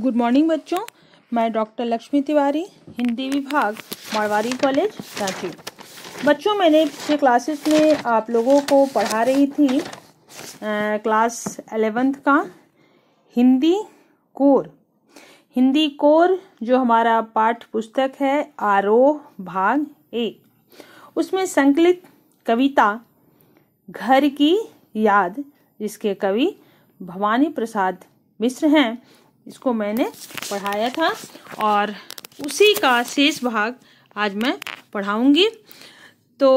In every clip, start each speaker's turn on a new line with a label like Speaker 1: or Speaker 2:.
Speaker 1: good morning बच्चों मैं doctor Lakshmi Tiwari Hindi विभाग मारवाड़ी कॉलेज रांची बच्चों मैंने पिछले क्लासेस में आप लोगों को पढ़ा रही थी आ, क्लास एलेवेंथ का हिंदी कोर हिंदी कोर जो हमारा पाठ पुस्तक है आरोह भाग ए उसमें संकलित कविता घर की याद जिसके कवि भवानी प्रसाद मिश्र हैं इसको मैंने पढ़ाया था और उसी का शेष भाग आज मैं पढ़ाऊंगी तो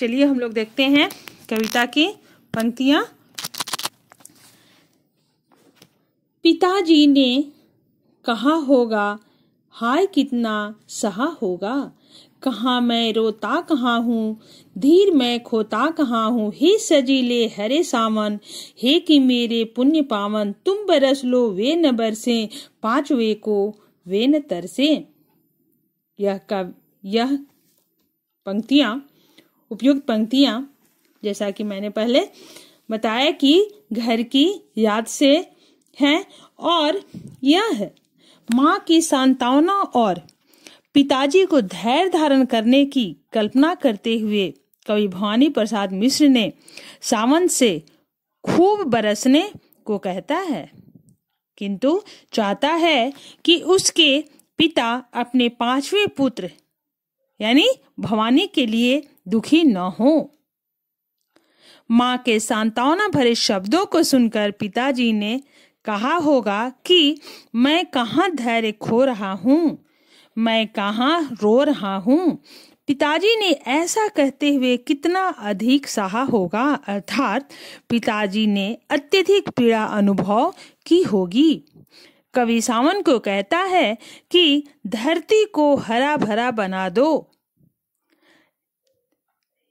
Speaker 1: चलिए हम लोग देखते हैं कविता की पंक्तियां पिताजी ने कहा होगा हाय कितना सहा होगा कहाँ मैं रोता कहाँ हूँ धीर मैं खोता कहाँ हूँ हे सजीले हरे सावन हे कि मेरे पुण्य पावन तुम बरस लो वे न बरसे पांचवे को वे न तरसे यह कव यह पंक्तियां उपयुक्त पंक्तियां जैसा कि मैंने पहले बताया कि घर की याद से है और यह माँ की सांत्वना और पिताजी को धैर्य धारण करने की कल्पना करते हुए कवि भवानी प्रसाद मिश्र ने सावन से खूब बरसने को कहता है किंतु चाहता है कि उसके पिता अपने पांचवें पुत्र यानी भवानी के लिए दुखी न हो माँ के सांतावना भरे शब्दों को सुनकर पिताजी ने कहा होगा कि मैं कहाँ धैर्य खो रहा हूँ मैं कहाँ रो रहा हूँ पिताजी ने ऐसा कहते हुए कितना अधिक सहा होगा अर्थात पिताजी ने अत्यधिक पीड़ा अनुभव की होगी कवि सावन को कहता है कि धरती को हरा भरा बना दो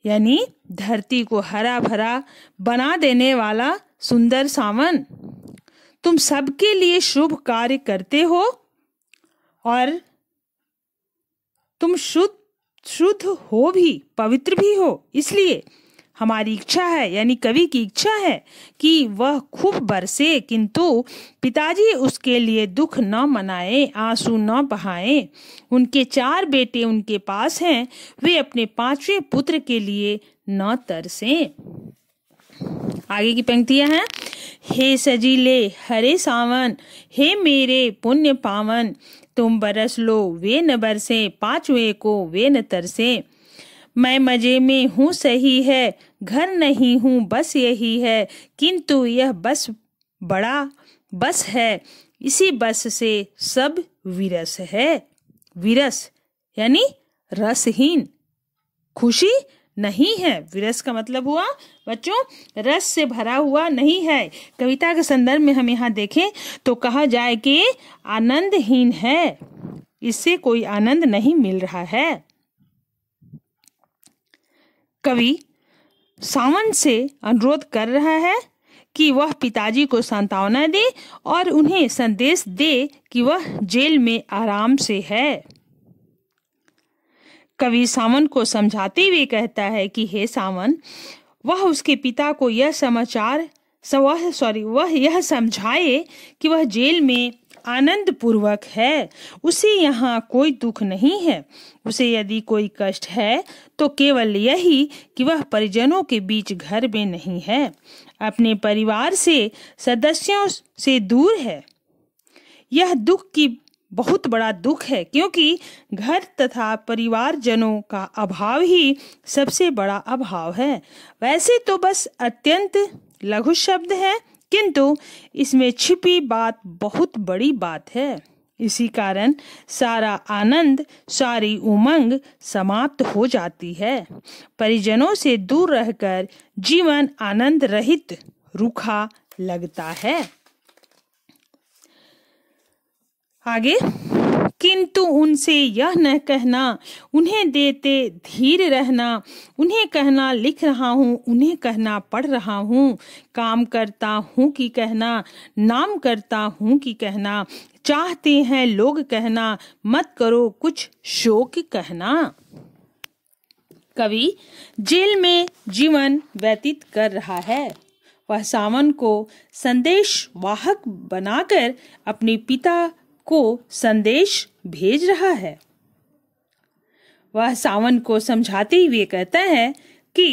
Speaker 1: यानी धरती को हरा भरा बना देने वाला सुंदर सावन तुम सबके लिए शुभ कार्य करते हो और तुम शुद्ध शुद्ध हो भी पवित्र भी हो इसलिए हमारी इच्छा है यानी कवि की इच्छा है कि वह खूब बरसे किंतु पिताजी उसके लिए दुख न मनाए आंसू न बहाए उनके चार बेटे उनके पास हैं वे अपने पांचवें पुत्र के लिए न तरसे आगे की पंक्तियां हैं हे सजीले हरे सावन हे मेरे पुण्य पावन तुम बरस लो वे न बरसे पांचवें को वे न तरसे मैं मजे में हूँ सही है घर नहीं हूँ बस यही है किंतु यह बस बड़ा बस है इसी बस से सब विरस है विरस यानी रसहीन खुशी नहीं है विरस का मतलब हुआ बच्चों रस से भरा हुआ नहीं है कविता के संदर्भ में हम यहाँ देखें तो कहा जाए कि आनंदहीन है इससे कोई आनंद नहीं मिल रहा है कवि सावन से अनुरोध कर रहा है कि वह पिताजी को सांत्वना दे और उन्हें संदेश दे कि वह जेल में आराम से है कवि सावन को समझाते हुए कहता है कि हे सावन वह उसके पिता को यह समाचार सॉरी वह यह समझाए कि वह जेल में आनंद पूर्वक है उसे यहाँ कोई दुख नहीं है उसे यदि कोई कष्ट है तो केवल यही कि वह परिजनों के बीच घर में नहीं है अपने परिवार से सदस्यों से दूर है यह दुख की बहुत बड़ा दुख है क्योंकि घर तथा परिवारजनों का अभाव ही सबसे बड़ा अभाव है वैसे तो बस अत्यंत लघु शब्द है किंतु इसमें छिपी बात बहुत बड़ी बात है इसी कारण सारा आनंद सारी उमंग समाप्त हो जाती है परिजनों से दूर रहकर जीवन आनंद रहित रूखा लगता है आगे किंतु उनसे यह न कहना उन्हें देते धीर रहना उन्हें कहना लिख रहा हूँ उन्हें कहना पढ़ रहा हूँ काम करता हूँ कि कहना नाम करता हूँ कि कहना चाहते हैं लोग कहना मत करो कुछ शोक कहना कवि जेल में जीवन व्यतीत कर रहा है वह सावन को संदेश वाहक बनाकर अपने पिता को संदेश भेज रहा है वह सावन को समझाते हुए कहता है कि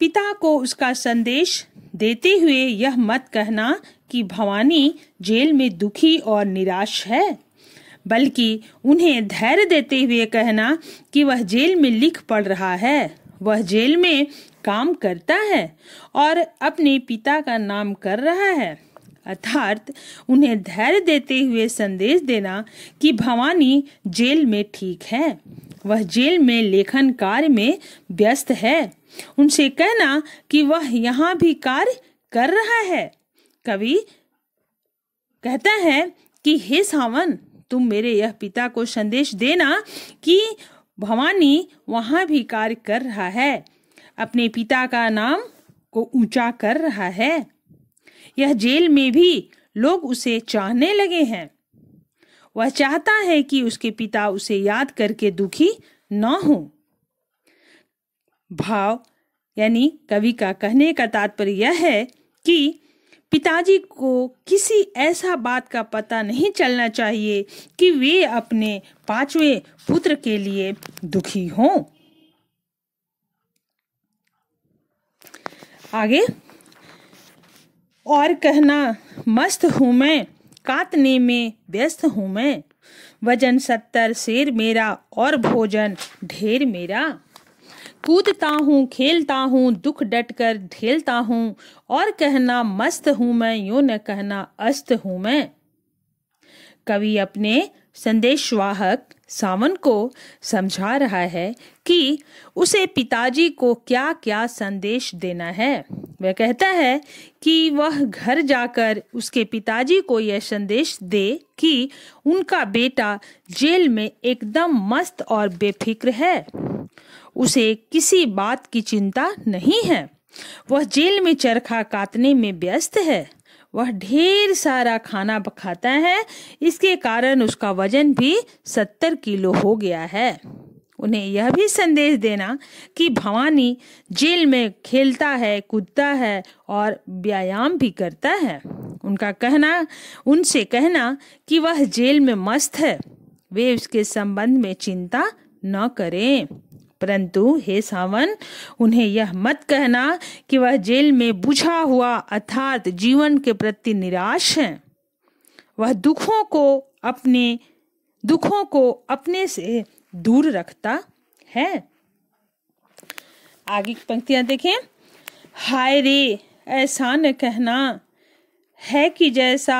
Speaker 1: पिता को उसका संदेश देते हुए यह मत कहना कि भवानी जेल में दुखी और निराश है बल्कि उन्हें धैर्य देते हुए कहना कि वह जेल में लिख पढ़ रहा है वह जेल में काम करता है और अपने पिता का नाम कर रहा है अर्थात उन्हें धैर्य देते हुए संदेश देना कि भवानी जेल में ठीक है वह जेल में लेखन कार्य में व्यस्त है उनसे कहना कि वह यहाँ भी कार्य कर रहा है कवि कहता है कि हे सावन तुम मेरे यह पिता को संदेश देना कि भवानी वहाँ भी कार्य कर रहा है अपने पिता का नाम को ऊंचा कर रहा है यह जेल में भी लोग उसे चाहने लगे हैं वह चाहता है कि उसके पिता उसे याद करके दुखी न हो भाव यानी कवि का कहने का तात्पर्य यह है कि पिताजी को किसी ऐसा बात का पता नहीं चलना चाहिए कि वे अपने पांचवें पुत्र के लिए दुखी हों आगे और कहना मस्त हूँ मैं काटने में व्यस्त हूँ मैं वजन सत्तर शेर मेरा और भोजन ढेर मेरा कूदता हूँ खेलता हूँ दुख डट कर ढेलता हूँ और कहना मस्त हूँ मैं यूं न कहना अस्त हूँ मैं कवि अपने संदेशवाहक सावन को समझा रहा है कि उसे पिताजी को क्या क्या संदेश देना है वह कहता है कि वह घर जाकर उसके पिताजी को यह संदेश दे कि उनका बेटा जेल में एकदम मस्त और बेफिक्र है उसे किसी बात की चिंता नहीं है वह जेल में चरखा काटने में व्यस्त है वह ढेर सारा खाना खाता है इसके कारण उसका वजन भी सत्तर किलो हो गया है उन्हें यह भी संदेश देना कि भवानी जेल में खेलता है कूदता है और व्यायाम भी करता है उनका कहना उनसे कहना कि वह जेल में मस्त है वे उसके संबंध में चिंता न करें परंतु हे सावन उन्हें यह मत कहना कि वह जेल में बुझा हुआ अर्थात जीवन के प्रति निराश है वह दुखों को अपने दुखों को अपने से दूर रखता है आगे की पंक्तियां देखें हाय रे ऐसा न कहना है कि जैसा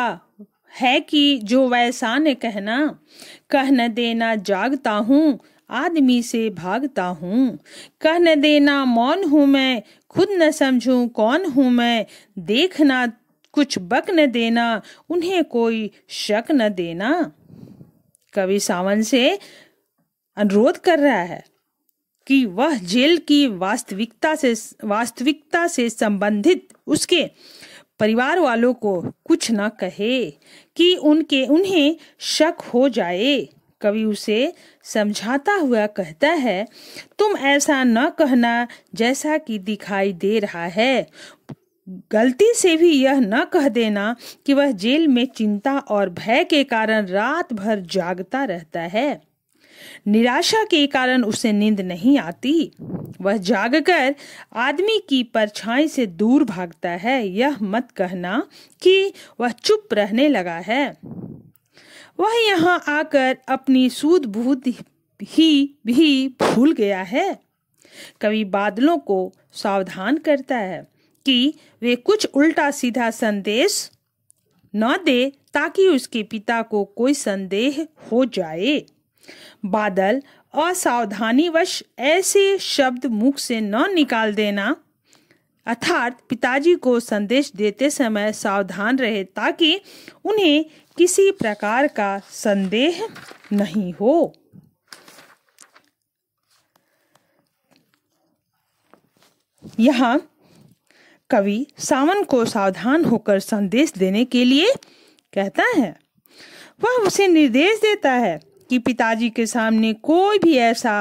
Speaker 1: है कि जो वैसा ने कहना कह न देना जागता हूं आदमी से भागता हूँ कह न देना मौन हूँ मैं खुद न समझू कौन हूँ मैं देखना कुछ बक न देना उन्हें कोई शक न देना कवि सावन से अनुरोध कर रहा है कि वह जेल की वास्तविकता से वास्तविकता से संबंधित उसके परिवार वालों को कुछ ना कहे कि उनके उन्हें शक हो जाए कवि उसे समझाता हुआ कहता है तुम ऐसा न कहना जैसा कि दिखाई दे रहा है गलती से भी यह न कह देना कि वह जेल में चिंता और भय के कारण रात भर जागता रहता है निराशा के कारण उसे नींद नहीं आती वह जागकर आदमी की परछाई से दूर भागता है यह मत कहना कि वह चुप रहने लगा है वह यहाँ आकर अपनी सूझबूझ ही भी भूल गया है कवि बादलों को सावधान करता है कि वे कुछ उल्टा सीधा संदेश न दे ताकि उसके पिता को कोई संदेह हो जाए बादल असावधानीवश ऐसे शब्द मुख से न निकाल देना अर्थात पिताजी को संदेश देते समय सावधान रहे ताकि उन्हें किसी प्रकार का संदेह नहीं हो यहां कवि सावन को सावधान होकर संदेश देने के लिए कहता है वह उसे निर्देश देता है कि पिताजी के सामने कोई भी ऐसा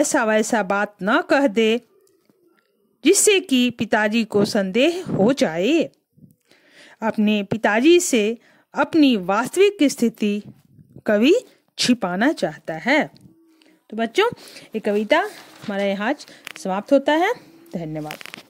Speaker 1: ऐसा वैसा बात न कह दे जिससे कि पिताजी को संदेह हो जाए अपने पिताजी से अपनी वास्तविक स्थिति कवि छिपाना चाहता है तो बच्चों ये कविता हमारा यहाँ समाप्त होता है धन्यवाद